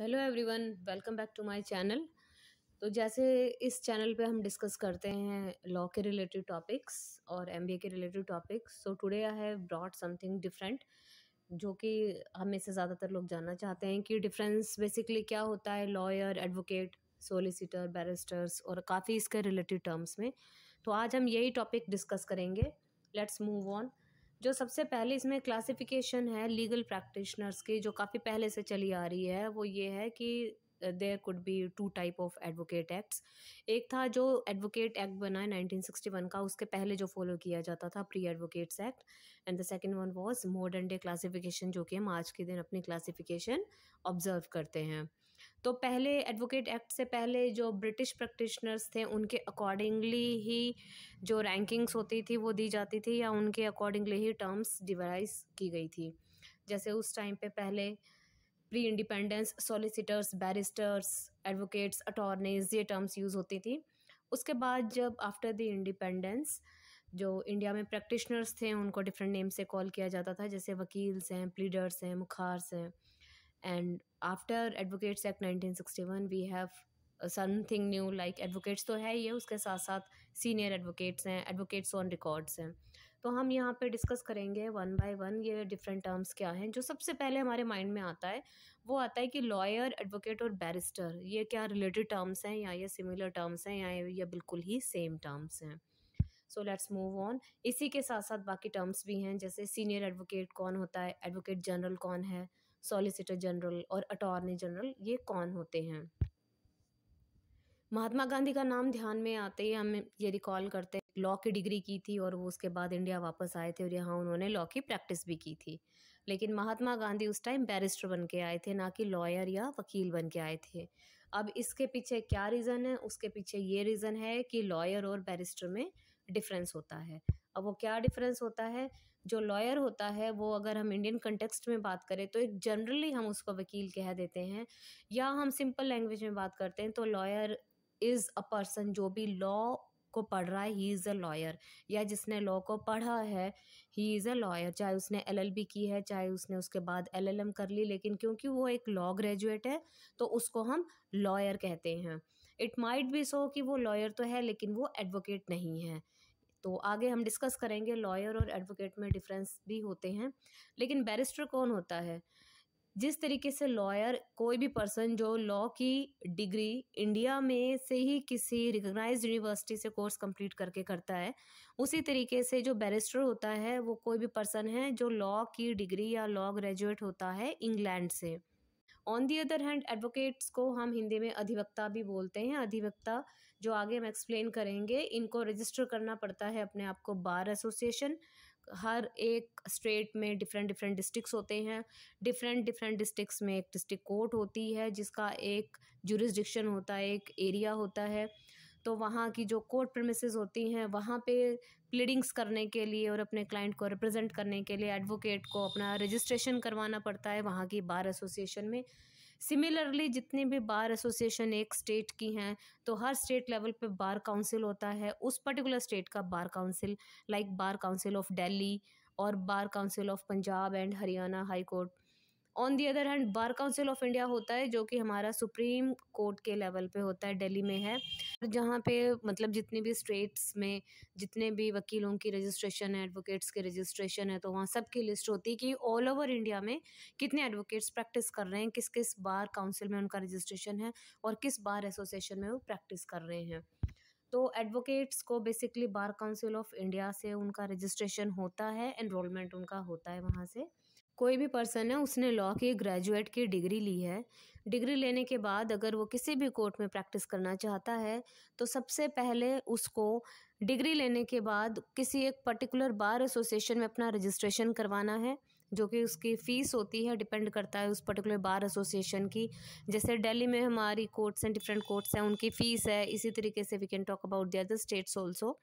hello everyone welcome back to my channel तो जैसे इस चैनल पे हम डिस्कस करते हैं लॉ के रिलेटेड टॉपिक्स और एमबीए के related topics so today I have brought something different जो कि हमें से ज़्यादातर लोग जानना चाहते हैं कि डिफरेंस बेसिकली क्या होता है लॉयर एडवोकेट सोलिसिटर बैरिस्टर्स और काफ़ी इसके रिलेटेड टर्म्स में तो आज हम यही टॉपिक डिस्कस करेंगे लेट्स मूव ऑन जो सबसे पहले इसमें क्लासिफिकेशन है लीगल प्रैक्टिशनर्स की जो काफ़ी पहले से चली आ रही है वो ये है कि there could be two type of advocate acts एक था जो एडवोकेट एक्ट बना है 1961 का उसके पहले जो फॉलो किया जाता था pre advocates act and the second one was modern day classification जो कि हम आज के दिन अपनी क्लासिफिकेशन ऑब्जर्व करते हैं तो पहले एडवोकेट एक्ट से पहले जो ब्रिटिश प्रैक्टिशनर्स थे उनके अकॉर्डिंगली ही जो रैंकिंग्स होती थी वो दी जाती थी या उनके अकॉर्डिंगली ही टर्म्स डिवाइस की गई थी जैसे उस टाइम पे पहले pre independence solicitors barristers advocates attorneys ये टर्म्स यूज़ होती थी उसके बाद जब आफ्टर द इंडिपेंडेंस जो इंडिया में प्रैक्टिशनर्स थे उनको डिफरेंट नेम से कॉल किया जाता था जैसे वकील्स हैं प्लीडर्स हैं मुखार्स हैं and after advocates act nineteen sixty one we have something new like advocates तो है ही उसके साथ साथ सीनियर एडवोकेट्स हैं एडवोकेट्स ऑन रिकॉर्ड्स हैं तो हम यहाँ पर डिस्कस करेंगे वन बाई वन ये डिफरेंट टर्म्स क्या हैं जो सबसे पहले हमारे माइंड में आता है वो आता है कि लॉयर एडवोकेट और बैरिस्टर ये क्या रिलेटेड टर्म्स हैं या ये सिमिलर टर्म्स हैं या ये बिल्कुल ही सेम टर्म्स हैं सो लेट्स मूव ऑन इसी के साथ साथ बाकी टर्म्स भी हैं जैसे सीनियर एडवोकेट कौन होता है एडवोकेट जनरल कौन है सॉलिसिटर जनरल और अटॉर्नी जनरल ये कौन होते हैं महात्मा गांधी का नाम ध्यान में आते ही हम ये रिकॉल करते हैं लॉ की डिग्री की थी और वो उसके बाद इंडिया वापस आए थे और यहाँ उन्होंने लॉ की प्रैक्टिस भी की थी लेकिन महात्मा गांधी उस टाइम बैरिस्टर बन के आए थे ना कि लॉयर या वकील बन के आए थे अब इसके पीछे क्या रीज़न है उसके पीछे ये रीज़न है कि लॉयर और बैरिस्टर में डिफरेंस होता है अब वो क्या डिफरेंस होता है जो लॉयर होता है वो अगर हम इंडियन कंटेक्सट में बात करें तो एक जनरली हम उसको वकील कह देते हैं या हम सिंपल लैंग्वेज में बात करते हैं तो लॉयर इज़ अ पर्सन जो भी लॉ को पढ़ रहा है ही इज़ अ लॉयर या जिसने लॉ को पढ़ा है ही इज़ अ लॉयर चाहे उसने बी की है चाहे उसने उसके बाद एम कर ली लेकिन क्योंकि वो एक लॉ ग्रेजुएट है तो उसको हम लॉयर कहते हैं इट माइट भी सो कि वो लॉयर तो है लेकिन वो एडवोकेट नहीं है तो आगे हम डिस्कस करेंगे लॉयर और एडवोकेट में डिफरेंस भी होते हैं लेकिन बैरिस्टर कौन होता है जिस तरीके से लॉयर कोई भी पर्सन जो लॉ की डिग्री इंडिया में से ही किसी रिकग्नाइज यूनिवर्सिटी से कोर्स कंप्लीट करके करता है उसी तरीके से जो बैरिस्टर होता है वो कोई भी पर्सन है जो लॉ की डिग्री या लॉ ग्रेजुएट होता है इंग्लैंड से on the other hand advocates को हम हिंदी में अधिवक्ता भी बोलते हैं अधिवक्ता जो आगे हम एक्सप्लेन करेंगे इनको रजिस्टर करना पड़ता है अपने आप को बार एसोसिएशन हर एक स्टेट में डिफरेंट डिफरेंट डिस्ट्रिक्स होते हैं डिफरेंट डिफरेंट डिस्ट्रिक्स में एक डिस्ट्रिक्ट कोर्ट होती है जिसका एक जुरिस्डिक्शन होता है एक एरिया होता है तो वहाँ की जो कोर्ट प्रमिसेस होती हैं वहाँ पे प्लीडिंग्स करने के लिए और अपने क्लाइंट को रिप्रेजेंट करने के लिए एडवोकेट को अपना रजिस्ट्रेशन करवाना पड़ता है वहाँ की बार एसोसिएशन में सिमिलरली जितनी भी बार एसोसिएशन एक स्टेट की हैं तो हर स्टेट लेवल पे बार काउंसिल होता है उस पर्टिकुलर स्टेट का bar council like bar council of Delhi और bar council of Punjab and Haryana high court on the other hand bar council of India होता है जो कि हमारा सुप्रीम कोर्ट के लेवल पे होता है दिल्ली में है जहाँ पे मतलब जितने भी स्टेट्स में जितने भी वकीलों की रजिस्ट्रेशन है एडवोकेट्स की रजिस्ट्रेशन है तो वहाँ सब की लिस्ट होती है कि ऑल ओवर इंडिया में कितने एडवोकेट्स प्रैक्टिस कर रहे हैं किस किस बार काउंसिल में उनका रजिस्ट्रेशन है और किस बार एसोसिएशन में वो प्रैक्टिस कर रहे हैं तो एडवोकेट्स को basically bar council of India से उनका रजिस्ट्रेशन होता है एनरोलमेंट उनका होता है वहाँ से कोई भी पर्सन है उसने लॉ की ग्रेजुएट की डिग्री ली है डिग्री लेने के बाद अगर वो किसी भी कोर्ट में प्रैक्टिस करना चाहता है तो सबसे पहले उसको डिग्री लेने के बाद किसी एक पर्टिकुलर बार एसोसिएशन में अपना रजिस्ट्रेशन करवाना है जो कि उसकी फ़ीस होती है डिपेंड करता है उस पर्टिकुलर बार एसोसिएशन की जैसे दिल्ली में हमारी कोर्ट्स हैं डिफरेंट कोर्ट्स हैं उनकी फ़ीस है इसी तरीके से we can talk about the other states also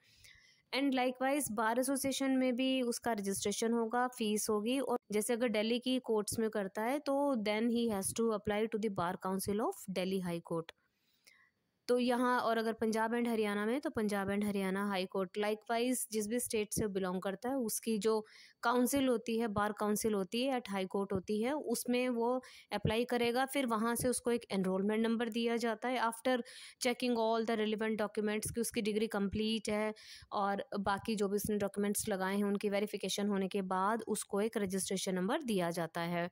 and likewise bar association में भी उसका रजिस्ट्रेशन होगा फीस होगी और जैसे अगर दिल्ली की कोर्ट्स में करता है तो then he has to apply to the bar council of Delhi high court तो यहाँ और अगर पंजाब एंड हरियाणा में तो Punjab and Haryana high court likewise जिस भी स्टेट से बिलोंग करता है उसकी जो काउंसिल होती है बार काउंसिल होती है एट हाई कोर्ट होती है उसमें वो अप्लाई करेगा फिर वहाँ से उसको एक एनरोलमेंट नंबर दिया जाता है after checking all the relevant documents कि उसकी डिग्री कम्प्लीट है और बाकी जो भी उसने डॉक्यूमेंट्स लगाए हैं उनकी वेरिफिकेशन होने के बाद उसको एक रजिस्ट्रेशन नंबर दिया जाता है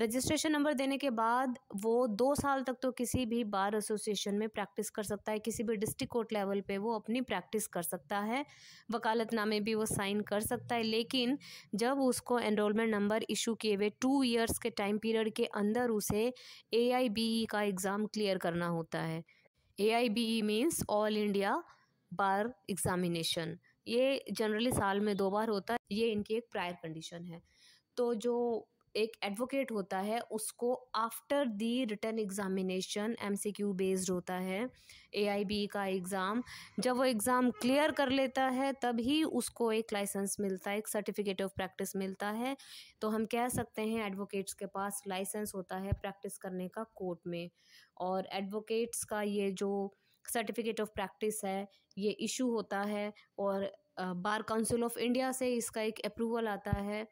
रजिस्ट्रेशन नंबर देने के बाद वो दो साल तक तो किसी भी बार एसोसिएशन में प्रैक्टिस कर सकता है किसी भी डिस्ट्रिक्ट कोर्ट लेवल पे वो अपनी प्रैक्टिस कर सकता है वकालतनामे भी वो साइन कर सकता है लेकिन जब उसको एनरोलमेंट नंबर इशू किए हुए टू ईयर्स के टाइम पीरियड के अंदर उसे ए e का एग्ज़ाम क्लियर करना होता है A I B E means all India bar examination ये जनरली साल में दो बार होता है ये इनकी एक प्रायर कंडीशन है तो जो एक एडवोकेट होता है उसको after the written examination MCQ based होता है एआईबी का एग्ज़ाम जब वो एग्ज़ाम क्लियर कर लेता है तभी उसको एक लाइसेंस मिलता है एक सर्टिफिकेट ऑफ प्रैक्टिस मिलता है तो हम कह सकते हैं एडवोकेट्स के पास लाइसेंस होता है प्रैक्टिस करने का कोर्ट में और एडवोकेट्स का ये जो सर्टिफिकेट ऑफ प्रैक्टिस है ये इशू होता है और बार काउंसिल ऑफ इंडिया से इसका एक अप्रूवल आता है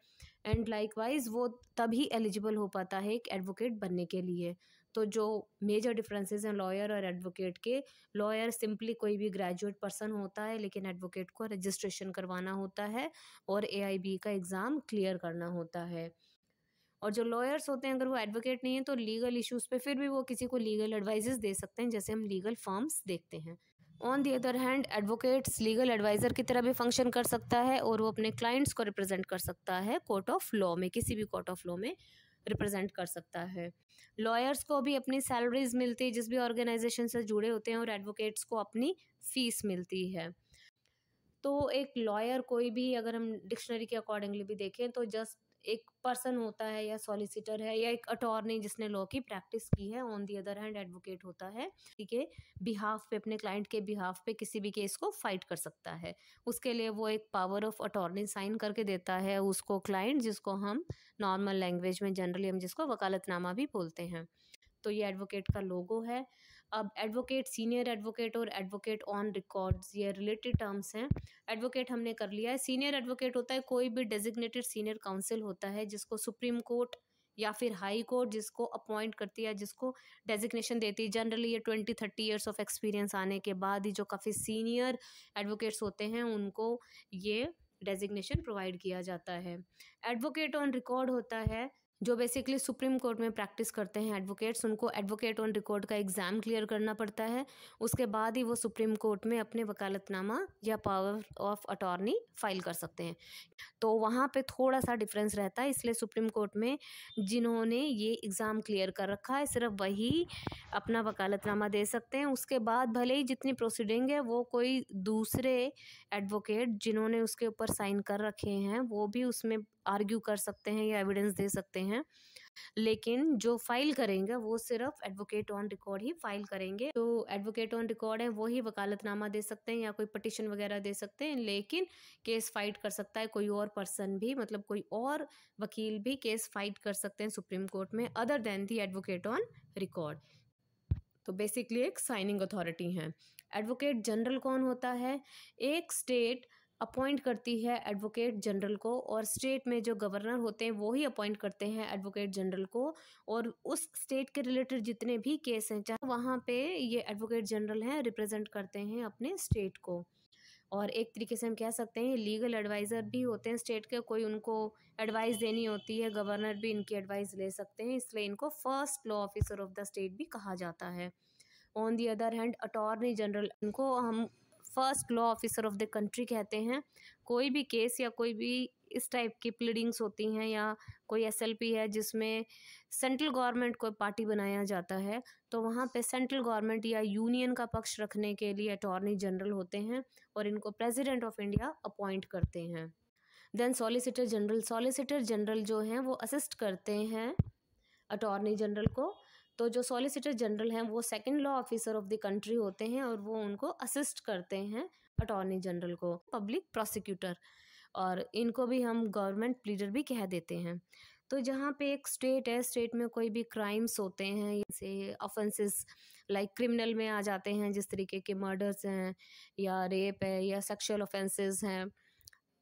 एंड लाइकवाइज़ वो तभी एलिजिबल हो पाता है एक एडवोकेट बनने के लिए तो जो मेजर डिफरेंसेस हैं लॉयर और एडवोकेट के लॉयर सिंपली कोई भी ग्रेजुएट पर्सन होता है लेकिन एडवोकेट को रजिस्ट्रेशन करवाना होता है और ए का एग्ज़ाम क्लियर करना होता है और जो लॉयर्स होते हैं अगर वो एडवोकेट नहीं है तो लीगल इश्यूज़ पे फिर भी वो किसी को लीगल एडवाइजेस दे सकते हैं जैसे हम लीगल फॉर्म्स देखते हैं on the other hand advocates legal adviser की तरह भी फंक्शन कर सकता है और वो अपने क्लाइंट्स को रिप्रेजेंट कर सकता है कोर्ट ऑफ लॉ में किसी भी कोर्ट ऑफ लॉ में रिप्रेजेंट कर सकता है लॉयर्स को भी अपनी सैलरीज मिलती है जिस भी ऑर्गेनाइजेशन से जुड़े होते हैं और एडवोकेट्स को अपनी फ़ीस मिलती है तो एक लॉयर कोई भी अगर हम डिक्शनरी के अकॉर्डिंगली भी देखें तो जस्ट एक पर्सन होता है या सॉलिसिटर है या एक अटॉर्नी जिसने लॉ की प्रैक्टिस की है on the other hand advocate होता है ठीक है बिहाफ पे अपने क्लाइंट के बिहाफ पे किसी भी केस को फाइट कर सकता है उसके लिए वो एक पावर ऑफ अटॉर्नी साइन करके देता है उसको क्लाइंट जिसको हम नॉर्मल लैंग्वेज में जनरली हम जिसको वकालतनामा भी बोलते हैं तो ये एडवोकेट का लोगो है अब एडवोकेट सीनियर एडवोकेट और एडवोकेट ऑन रिकॉर्ड्स ये रिलेटेड टर्म्स हैं एडवोकेट हमने कर लिया है सीनियर एडवोकेट होता है कोई भी डेजिग्नेटेड सीनियर काउंसिल होता है जिसको सुप्रीम कोर्ट या फिर हाई कोर्ट जिसको अपॉइंट करती है जिसको डेजिग्नेशन देती है जनरली ये twenty thirty years of experience आने के बाद ही जो काफ़ी सीनियर एडवोकेट्स होते हैं उनको ये डेजिग्नेशन प्रोवाइड किया जाता है एडवोकेट ऑन रिकॉर्ड होता है जो बेसिकली सुप्रीम कोर्ट में प्रैक्टिस करते हैं एडवोकेट्स उनको एडवोकेट ऑन रिकॉर्ड का एग्ज़ाम क्लियर करना पड़ता है उसके बाद ही वो सुप्रीम कोर्ट में अपने वकालतनामा या पावर ऑफ अटॉर्नी फाइल कर सकते हैं तो वहाँ पे थोड़ा सा डिफरेंस रहता है इसलिए सुप्रीम कोर्ट में जिन्होंने ये एग्ज़ाम क्लियर कर रखा है सिर्फ वही अपना वकालतनामा दे सकते हैं उसके बाद भले ही जितनी प्रोसीडिंग है वो कोई दूसरे एडवोकेट जिन्होंने उसके ऊपर साइन कर रखे हैं वो भी उसमें आर्ग्यू कर सकते हैं या एविडेंस दे सकते हैं हैं लेकिन जो फाइल करेंगे वो सिर्फ एडवोकेट ऑन रिकॉर्ड ही फाइल करेंगे तो एडवोकेट ऑन रिकॉर्ड है वो ही वकालतनामा दे सकते हैं या कोई पटिशन वगैरह दे सकते हैं लेकिन केस फाइट कर सकता है कोई और पर्सन भी मतलब कोई और वकील भी केस फाइट कर सकते हैं सुप्रीम कोर्ट में other than the advocate on record तो बेसिकली एक साइनिंग अथॉरिटी है एडवोकेट जनरल कौन होता है एक स्टेट अपॉइंट करती है एडवोकेट जनरल को और स्टेट में जो गवर्नर होते हैं वो ही अपॉइंट करते हैं एडवोकेट जनरल को और उस स्टेट के रिलेटेड जितने भी केस हैं चाहे वहाँ पे ये एडवोकेट जनरल हैं रिप्रेजेंट करते हैं अपने स्टेट को और एक तरीके से हम कह सकते हैं लीगल एडवाइज़र भी होते हैं स्टेट के कोई उनको एडवाइस देनी होती है गवर्नर भी इनकी एडवाइस ले सकते हैं इसलिए इनको first law officer of the state भी कहा जाता है on the other hand attorney general इनको हम first law officer of the country कहते हैं कोई भी केस या कोई भी इस टाइप की प्लीडिंग्स होती हैं या कोई एसएलपी है जिसमें सेंट्रल गवर्नमेंट को पार्टी बनाया जाता है तो वहाँ पे सेंट्रल गवर्नमेंट या यूनियन का पक्ष रखने के लिए अटॉर्नी जनरल होते हैं और इनको प्रेसिडेंट ऑफ इंडिया अपॉइंट करते हैं then solicitor general solicitor general जो हैं वो असिस्ट करते हैं अटॉर्नी जनरल को तो जो सॉलिसिटर जनरल हैं वो second law officer of the country होते हैं और वो उनको असिस्ट करते हैं अटॉर्नी जनरल को पब्लिक प्रोसिक्यूटर और इनको भी हम गवर्नमेंट प्लीडर भी कह देते हैं तो जहाँ पे एक स्टेट है स्टेट में कोई भी क्राइम्स होते हैं जैसे ऑफेंसेस लाइक क्रिमिनल में आ जाते हैं जिस तरीके के मर्डर्स हैं या रेप है या सेक्शुअल ऑफेंसेस हैं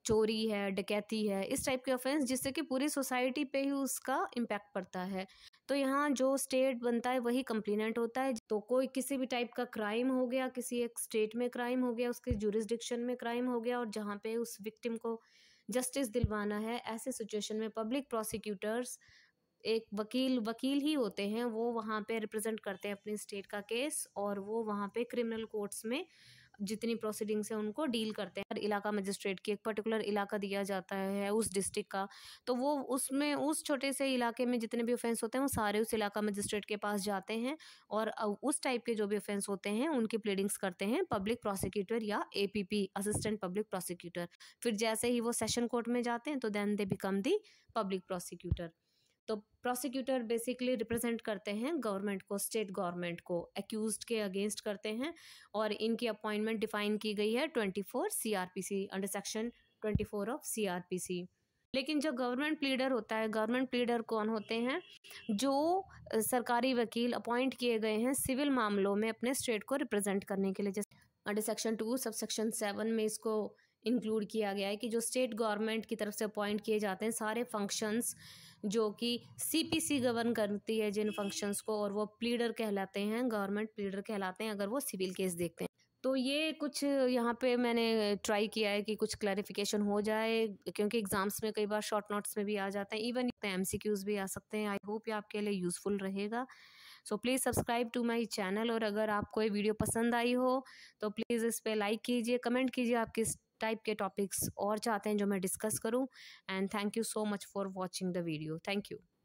चोरी है डकैती है इस टाइप के ऑफेंस जिससे कि पूरी सोसाइटी पे ही उसका इम्पैक्ट पड़ता है तो यहाँ जो स्टेट बनता है वही कंप्लेनेंट होता है तो कोई किसी भी टाइप का क्राइम हो गया किसी एक स्टेट में क्राइम हो गया उसके जुरिस्डिक्शन में क्राइम हो गया और जहाँ पे उस विक्टिम को जस्टिस दिलवाना है ऐसे सिचुएशन में पब्लिक प्रोसिक्यूटर्स एक वकील वकील ही होते हैं वो वहाँ पे रिप्रेजेंट करते हैं अपने स्टेट का केस और वो वहाँ पे क्रिमिनल कोर्ट्स में जितनी प्रोसीडिंग्स है उनको डील करते हैं हर इलाका मजिस्ट्रेट की एक पर्टिकुलर इलाका दिया जाता है उस डिस्ट्रिक्ट का तो वो उसमें उस छोटे से इलाके में जितने भी ऑफेंस होते हैं वो सारे उस इलाका मजिस्ट्रेट के पास जाते हैं और उस टाइप के जो भी ऑफेंस होते हैं उनकी प्लेडिंग्स करते हैं पब्लिक प्रोसिक्यूटर या ए असिस्टेंट पब्लिक प्रोसिक्यूटर फिर जैसे ही वो सेशन कोर्ट में जाते हैं तो then they become the public prosecutor तो प्रोसिक्यूटर बेसिकली रिप्रेजेंट करते हैं गवर्नमेंट को स्टेट गवर्नमेंट को एक्यूज के अगेंस्ट करते हैं और इनकी अपॉइंटमेंट डिफाइन की गई है twenty four C R P C under section twenty four of C R P C लेकिन जो गवर्नमेंट प्लीडर होता है गवर्नमेंट प्लीडर कौन होते हैं जो सरकारी वकील अपॉइंट किए गए हैं सिविल मामलों में अपने स्टेट को रिप्रेजेंट करने के लिए जैसे under section two sub section seven में इसको इंक्लूड किया गया है कि जो स्टेट गवर्नमेंट की तरफ से अपॉइंट किए जाते हैं सारे फंक्शंस जो कि सीपीसी गवर्न करती है जिन फंक्शंस को और वो प्लीडर कहलाते हैं गवर्नमेंट प्लीडर कहलाते हैं अगर वो सिविल केस देखते हैं तो ये कुछ यहाँ पे मैंने ट्राई किया है कि कुछ क्लैरिफिकेशन हो जाए क्योंकि एग्ज़ाम्स में कई बार शॉर्ट नोट्स में भी आ जाते हैं इवन एम सी भी आ सकते हैं आई होप ये आपके लिए यूज़फुल रहेगा so please subscribe to my channel और अगर आपको ये वीडियो पसंद आई हो तो प्लीज़ इस पर लाइक कीजिए कमेंट कीजिए आप किस टाइप के टॉपिक्स और चाहते हैं जो मैं डिस्कस करूं and thank you so much for watching the video thank you